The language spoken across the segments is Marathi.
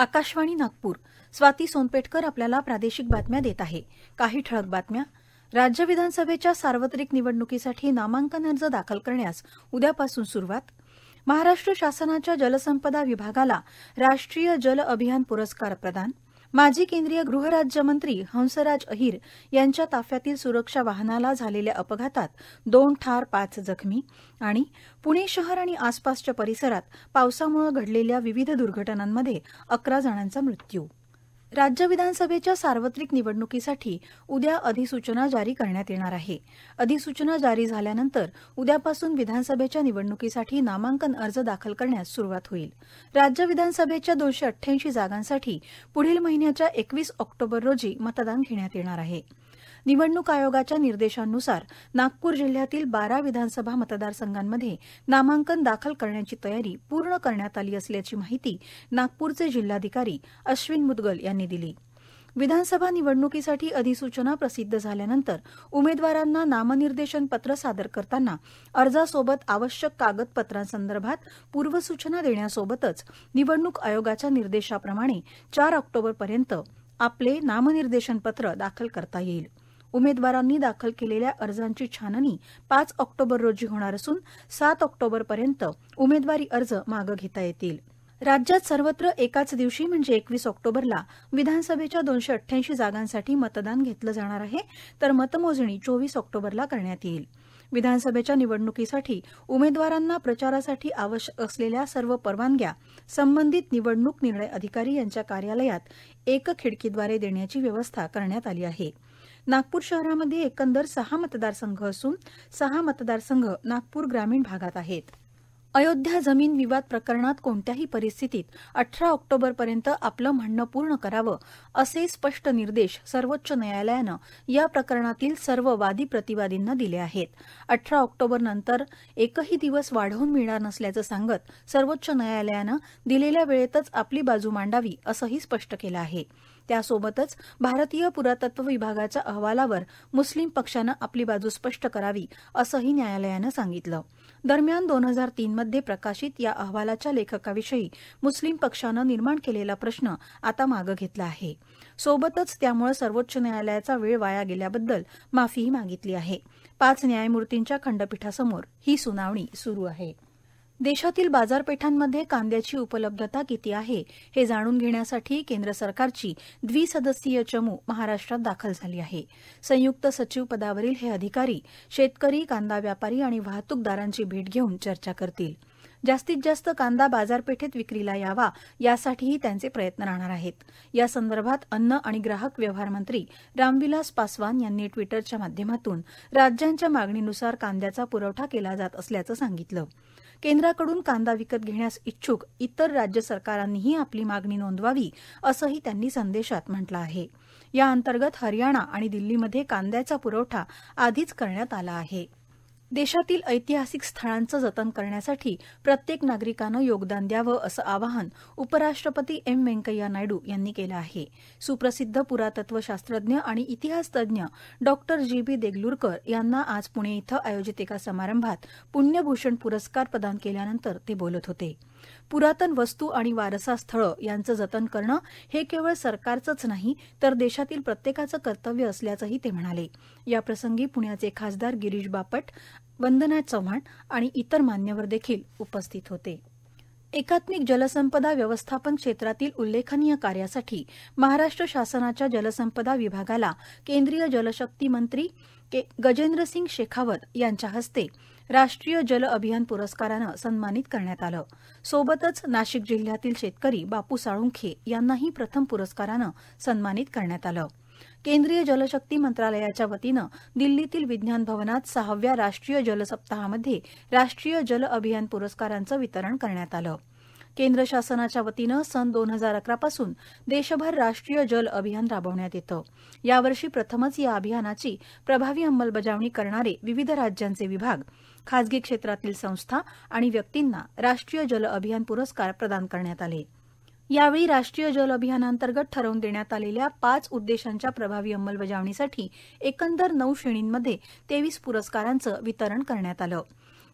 आकाशवाणी नागपूर स्वाती सोनपेटकर आपल्याला प्रादेशिक बातम्या देत आहे काही ठळक बातम्या राज्य विधानसभेच्या सार्वत्रिक निवडणुकीसाठी नामांकन अर्ज दाखल करण्यास उद्यापासून सुरुवात महाराष्ट्र शासनाच्या जलसंपदा विभागाला राष्ट्रीय जल अभियान पुरस्कार प्रदान माजी केंद्रीय गृहराज्यमंत्री हंसराज अहिर यांच्या ताफ्यातील सुरक्षा वाहनाला झालेल्या अपघातात दोन ठार पाच जखमी आणि पुणे शहर आणि आसपासच्या परिसरात पावसामुळे घडलेल्या विविध दुर्घटनांमध्ये अकरा जणांचा मृत्यू राज्य विधानसभेच्या सार्वत्रिक निवडणुकीसाठी उद्या अधिसूचना जारी करण्यात येणार आहे अधिसूचना जारी झाल्यानंतर उद्यापासून विधानसभेच्या निवडणुकीसाठी नामांकन अर्ज दाखल करण्यास सुरुवात होईल राज्य विधानसभेच्या दोनशे जागांसाठी पुढील महिन्याच्या एकवीस ऑक्टोबर रोजी मतदान घेण्यात येणार आहे निवडणूक आयोगाच्या निर्देशांनुसार नागपूर जिल्ह्यातील बारा विधानसभा मतदारसंघांमध्ये नामांकन दाखल करण्याची तयारी पूर्ण करण्यात आली असल्याची माहिती नागपूरचे जिल्हाधिकारी अश्विन मुदगल यांनी दिली विधानसभा निवडणुकीसाठी अधिसूचना प्रसिद्ध झाल्यानंतर उमेदवारांना नामनिर्देशन पत्र सादर करताना अर्जासोबत आवश्यक कागदपत्रांसंदर्भात पूर्वसूचना देण्यासोबतच निवडणूक आयोगाच्या निर्देशाप्रमाणे चार ऑक्टोबरपर्यंत आपले नामनिर्देशन पत्र दाखल करता येईल उमेदवारांनी दाखल केलेल्या अर्जांची छाननी पाच ऑक्टोबर रोजी होणार असून सात ऑक्टोबरपर्यंत उमेदवारी अर्ज मागं घेता येतील राज्यात सर्वत्र एकाच दिवशी म्हणजे एकवीस ऑक्टोबरला विधानसभेच्या दोनशे अठ्ठ्याऐंशी जागांसाठी मतदान घेतलं जाणार आहे तर मतमोजणी चोवीस ऑक्टोबरला करण्यात येईल विधानसभेच्या निवडणुकीसाठी उमेदवारांना प्रचारासाठी आवश्यक असलेल्या सर्व परवानग्या संबंधित निवडणूक निर्णय अधिकारी यांच्या कार्यालयात एक खिडकीद्वारे देण्याची व्यवस्था करण्यात आली आहे नागपूर शहरामध्ये एकंदर सहा मतदारसंघ असून सहा मतदारसंघ नागपूर ग्रामीण भागात आहेत अयोध्या जमीन विवाद प्रकरणात कोणत्याही परिस्थितीत अठरा ऑक्टोबरपर्यंत आपलं म्हणणं पूर्ण करावं असे स्पष्ट निर्देश सर्वोच्च न्यायालयानं या प्रकरणातील सर्व वादी प्रतिवादींना दिले आहेत अठरा ऑक्टोबरनंतर एकही दिवस वाढवून मिळणार नसल्याचं सांगत सर्वोच्च न्यायालयानं दिलेल्या वेळेतच आपली बाजू मांडावी असंही स्पष्ट केलं आहे त्यासोबतच भारतीय पुरातत्व विभागाच्या अहवालावर मुस्लिम पक्षानं आपली बाजू स्पष्ट करावी असंही न्यायालयानं सांगितलं दरम्यान दोन हजार तीनमध्ये प्रकाशित या अहवालाच्या लेखकाविषयी मुस्लिम पक्षानं निर्माण केलेला प्रश्न आता मागं घेतला आहे सोबतच त्यामुळे सर्वोच्च न्यायालयाचा वेळ वाया गेल्याबद्दल माफीही मागितली आहे पाच न्यायमूर्तींच्या खंडपीठासमोर ही सुनावणी सुरू आहे देशातील बाजारपेठांमध्ये कांद्याची उपलब्धता किती आहे हे जाणून घेण्यासाठी केंद्र सरकारची द्विसदस्यीय चमू महाराष्ट्रात दाखल झाली आहे संयुक्त सचिव पदावरील हे अधिकारी शेतकरी कांदा व्यापारी आणि वाहतूकदारांची भेट घेऊन चर्चा करतील जास्तीत जास्त कांदा बाजारपेठेत विक्रीला यावा यासाठीही त्यांचे प्रयत्न राहणार आहेत या संदर्भात अन्न आणि ग्राहक व्यवहार मंत्री रामविलास पासवान यांनी ट्विटरच्या माध्यमातून राज्यांच्या मागणीनुसार कांद्याचा पुरवठा केला जात असल्याचं सांगितलं केंद्राकडून कांदा विकत घेण्यास इच्छुक इतर राज्य सरकारांनीही आपली मागणी नोंदवावी असंही त्यांनी संदेशात म्हटलं आहे या अंतर्गत हरियाणा आणि दिल्लीमध्ये कांद्याचा पुरवठा आधीच करण्यात आला आहे देशातील ऐतिहासिक स्थळांचं जतन करण्यासाठी प्रत्येक नागरिकानं योगदान द्यावं असं आवाहन उपराष्ट्रपती एम व्यंकय्या नायडू यांनी केलं आहे सुप्रसिद्ध पुरातत्वशास्त्रज्ञ आणि इतिहासतज्ञ डॉक्टर जी बी देगलूरकर यांना आज पुणे इथं आयोजित एका समारंभात पुण्यभूषण पुरस्कार प्रदान केल्यानंतर ते बोलत होते पुरातन वस्तू आणि वारसा स्थळं यांचं जतन करणं हे केवळ सरकारचंच नाही तर देशातील प्रत्येकाचं कर्तव्य असल्याचंही ते म्हणाले याप्रसंगी पुण्याचे खासदार गिरीश बापट वंदना चव्हाण आणि इतर मान्यवर देखील उपस्थित होते एकात्मिक जलसंपदा व्यवस्थापन क्षेत्रातील उल्लेखनीय कार्यासाठी महाराष्ट्र शासनाच्या जलसंपदा विभागाला केंद्रीय जलशक्ती मंत्री के गजेंद्रसिंग शेखावत यांच्या हस्ते राष्ट्रीय जल अभियान पुरस्कारानं सन्मानित करण्यात आलं सोबतच नाशिक जिल्ह्यातील शेतकरी बापू साळुंखे यांनाही प्रथम पुरस्कारानं सन्मानित करण्यात आलं केंद्रीय जलशक्ती मंत्रालयाच्या वतीनं दिल्लीतील विज्ञान भवनात सहाव्या राष्ट्रीय जलसप्ताहामध्ये राष्ट्रीय जल अभियान पुरस्कारांचं वितरण करण्यात आलं केंद्र शासनाच्या वतीनं सन दोन हजार अकरापासून देशभर राष्ट्रीय जल अभियान राबवण्यात येतं यावर्षी प्रथमच या अभियानाची प्रभावी अंमलबजावणी करणारे विविध राज्यांचे विभाग खाजगी क्षेत्रातील संस्था आणि व्यक्तींना राष्ट्रीय जल अभियान पुरस्कार प्रदान करण्यात आले यावेळी राष्ट्रीय जल अभियानांतर्गत ठरवून देण्यात आलेल्या पाच उद्देशांच्या प्रभावी अंमलबजावणीसाठी एकंदर नऊ श्रेणींमध्ये तेवीस पुरस्कारांचं वितरण करण्यात आलं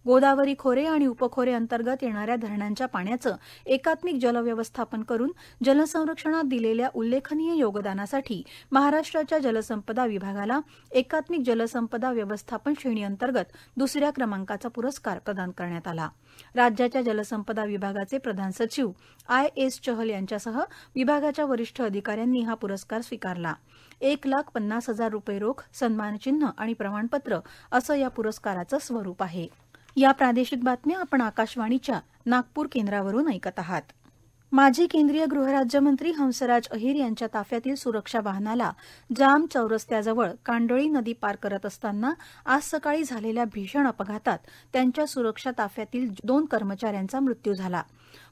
गोदावरी खोरे आणि उपखोरे अंतर्गत येणाऱ्या धरणांच्या पाण्याचं एकात्मिक जलव्यवस्थापन करून जलसंरक्षणात दिलेल्या उल्लेखनीय योगदानासाठी महाराष्ट्राच्या जलसंपदा विभागाला एकात्मिक जलसंपदा व्यवस्थापन श्रेणीअंतर्गत दुसऱ्या क्रमांकाचा पुरस्कार प्रदान करण्यात आला राज्याच्या जलसंपदा विभागाचे प्रधान सचिव आय एस चहल यांच्यासह विभागाच्या वरिष्ठ अधिकाऱ्यांनी हा पुरस्कार स्वीकारला एक लाख पन्नास हजार रुपये रोख सन्मानचिन्ह आणि प्रमाणपत्र असं या पुरस्काराचं स्वरूप आहे या प्रादेशिक बातम्या आपण आकाशवाणीच्या नागपूर केंद्रावरून ऐकत आहात माजी केंद्रीय गृहराज्यमंत्री हंसराज अहिर यांच्या ताफ्यातील सुरक्षा वाहनाला जाम चौरस्त्याजवळ कांडोळी नदी पार करत असताना आज सकाळी झालेल्या भीषण अपघातात त्यांच्या सुरक्षा ताफ्यातील दोन कर्मचाऱ्यांचा मृत्यू झाला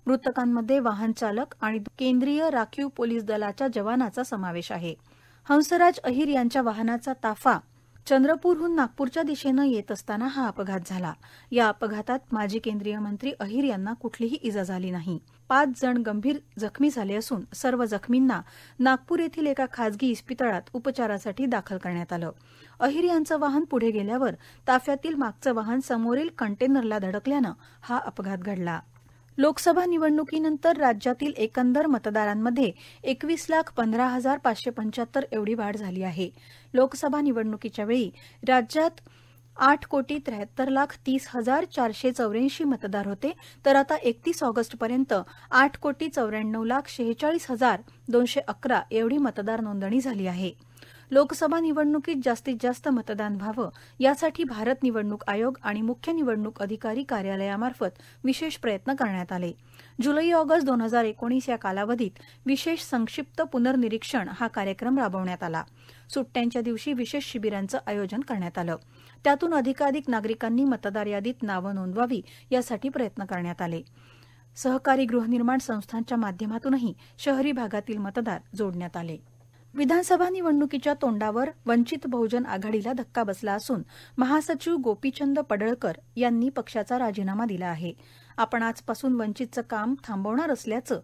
मृतकांमध्ये वाहन चालक आणि केंद्रीय राखीव पोलीस दलाच्या जवानाचा समावेश आहे हंसराज अहिर यांच्या वाहनाचा ताफा चंद्रपूरहून नागपूरच्या दिशेनं येत असताना हा अपघात झाला या अपघातात माजी केंद्रीय मंत्री अहिर यांना कुठलीही इजा झाली नाही पाच जण गंभीर जखमी झाले असून सर्व जखमींना नागपूर येथील एका खासगी इस्पितळात उपचारासाठी दाखल करण्यात आलं अहिर यांचं वाहन पुढे गेल्यावर ताफ्यातील मागचं वाहन समोरील कंटेनरला धडकल्यानं हा अपघात घडला लोकसभा निवडणुकीनंतर राज्यातील एकंदर मतदारांमध्ये एकवीस लाख पंधरा हजार पाचशे पंच्याहत्तर एवढी वाढ झाली आहे लोकसभा निवडणुकीच्या वेळी राज्यात आठ कोटी त्र्याहत्तर लाख तीस हजार चारशे चौऱ्याऐंशी मतदार होते तर आता एकतीस ऑगस्टपर्यंत आठ कोटी चौऱ्याण्णव लाख शेहेचाळीस हजार दोनशे अकरा एवढी मतदार नोंदणी झाली आहे लोकसभा निवडणुकीत जास्तीत जास्त मतदान व्हावं यासाठी भारत निवडणूक आयोग आणि मुख्य निवडणूक अधिकारी कार्यालयामार्फत विशेष प्रयत्न करण्यात आले जुलै ऑगस्ट दोन हजार एकोणीस या कालावधीत विशेष संक्षिप्त पुनर्निरीक्षण हा कार्यक्रम राबवण्यात आला सुट्ट्यांच्या दिवशी विशेष शिबिरांचं आयोजन करण्यात आलं त्यातून अधिकाधिक नागरिकांनी मतदार यादीत नावं नोंदवावी यासाठी प्रयत्न करण्यात आले सहकारी गृहनिर्माण संस्थांच्या माध्यमातूनही शहरी भागातील मतदार जोडण्यात आले विधानसभा निवडणुकीच्या तोंडावर वंचित बहुजन आघाडीला धक्का बसला असून महासचिव गोपीचंद पडळकर यांनी पक्षाचा राजीनामा दिला आहे आपण आजपासून वंचितचं काम थांबवणार असल्याचं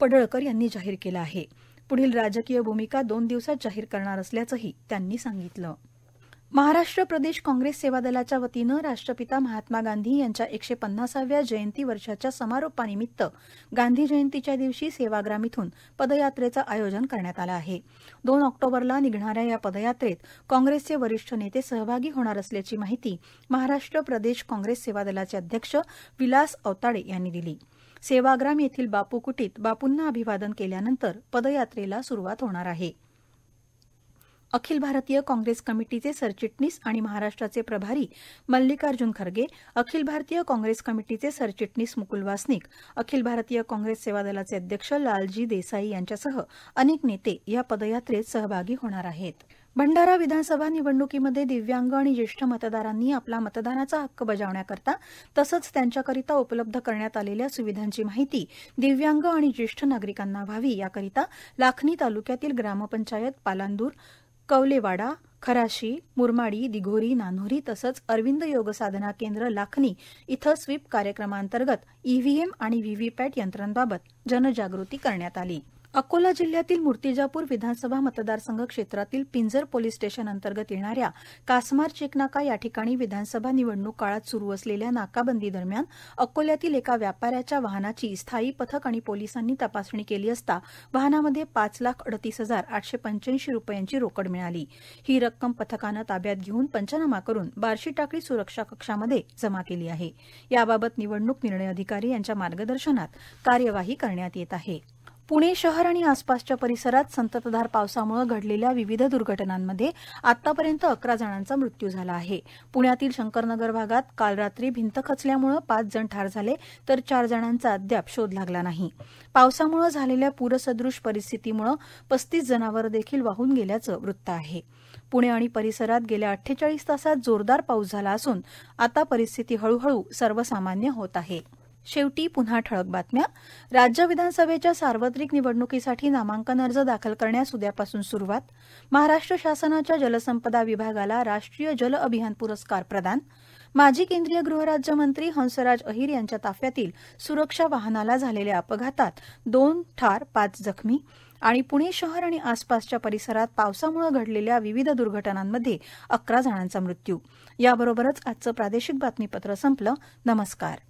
पडळकर यांनी जाहीर केलं आहे पुढील राजकीय भूमिका दोन दिवसात जाहीर करणार असल्याचंही त्यांनी सांगितलं महाराष्ट्र प्रदेश काँग्रेस सेवा दलाच्या वतीनं राष्ट्रपिता महात्मा गांधी यांच्या एकशे पन्नासाव्या जयंती वर्षाच्या समारोपानिमित्त गांधी जयंतीच्या दिवशी सेवाग्राम इथून पदयात्रेचं आयोजन करण्यात आलं आहे दोन ऑक्टोबरला निघणाऱ्या या पदयात्रेत काँग्रेसचे वरिष्ठ नेते सहभागी होणार असल्याची माहिती महाराष्ट्र प्रदेश काँग्रेस सेवा दलाचे अध्यक्ष विलास औताडे यांनी दिली सेवाग्राम येथील बापू कुटीत बापूंना अभिवादन केल्यानंतर पदयात्रेला सुरुवात होणार आहे अखिल भारतीय काँग्रेस कमिटीचे सरचिटणीस आणि महाराष्ट्राचे प्रभारी मल्लिकार्जुन खरगे अखिल भारतीय काँग्रेस कमिटीचे सरचिटणीस मुकुल वासनिक अखिल भारतीय काँग्रेस सेवा दलाचे अध्यक्ष लालजी देसाई यांच्यासह अनेक नेते या पदयात्रेत सहभागी होणार आहेत भंडारा विधानसभा निवडणुकीमध्ये दिव्यांग आणि ज्येष्ठ मतदारांनी आपला मतदानाचा हक्क बजावण्याकरता तसंच त्यांच्याकरिता उपलब्ध करण्यात आलेल्या सुविधांची माहिती दिव्यांग आणि ज्येष्ठ नागरिकांना व्हावी याकरिता लाखनी तालुक्यातील ग्रामपंचायत पालांदूर कवलेवाडा खराशी मुरमाडी दिघोरी नान्होरी तसंच अरविंद योग साधना केंद्र लाखनी इथं स्वीप कार्यक्रमांतर्गत ईव्हीएम आणि व्हीव्हीपॅट यंत्रांबाबत जनजागृती करण्यात आली अकोला जिल्ह्यातील मूर्तिजापूर विधानसभा मतदारसंघ क्षेत्रातील पिंजर पोलीस स्टेशन अंतर्गत येणाऱ्या कासमार चेकनाका या ठिकाणी विधानसभा निवडणूक काळात सुरू असलेल्या नाकाबंदी दरम्यान अकोल्यातील एका व्यापाऱ्याच्या वाहनाची स्थायी पथक आणि पोलिसांनी तपासणी केली असता वाहनामध्ये पाच लाख अडतीस हजार आठशे पंच्याऐंशी रुपयांची रोकड मिळाली ही रक्कम पथकानं ताब्यात घेऊन पंचनामा करून बार्शी टाकळी सुरक्षा कक्षामध्ये जमा केली आहे याबाबत निवडणूक निर्णय अधिकारी यांच्या मार्गदर्शनात कार्यवाही करण्यात येत आहे पुणे शहर आणि आसपासच्या परिसरात संततधार पावसामुळे घडलेल्या विविध दुर्घटनांमध्ये आतापर्यंत अकरा जणांचा मृत्यू झाला आहे पुण्यातील शंकरनगर भागात काल रात्री भिंत खचल्यामुळे पाच जण ठार झाले तर चार जणांचा अद्याप शोध लागला नाही पावसामुळे झालेल्या पूरसदृश परिस्थितीमुळे पस्तीस जनावर देखील वाहून गेल्याचं वृत्त आहे पुणे आणि परिसरात गेल्या अठ्ठेचाळीस तासात जोरदार पाऊस झाला असून आता परिस्थिती हळूहळू सर्वसामान्य होत आहे शेवटी पुन्हा ठळक बातम्या राज्य विधानसभेच्या सार्वत्रिक निवडणुकीसाठी नामांकन अर्ज दाखल करण्यास उद्यापासून सुरुवात महाराष्ट्र शासनाच्या जलसंपदा विभागाला राष्ट्रीय जल अभियान पुरस्कार प्रदान माजी केंद्रीय गृहराज्यमंत्री हंसराज अहिर यांच्या ताफ्यातील सुरक्षा वाहनाला झालेल्या अपघातात दोन ठार पाच जखमी आणि पुणे शहर आणि आसपासच्या परिसरात पावसामुळे घडलेल्या विविध दुर्घटनांमध्ये अकरा जणांचा मृत्यू याबरोबरच आजचं प्रादेशिक बातमीपत्र संपलं नमस्कार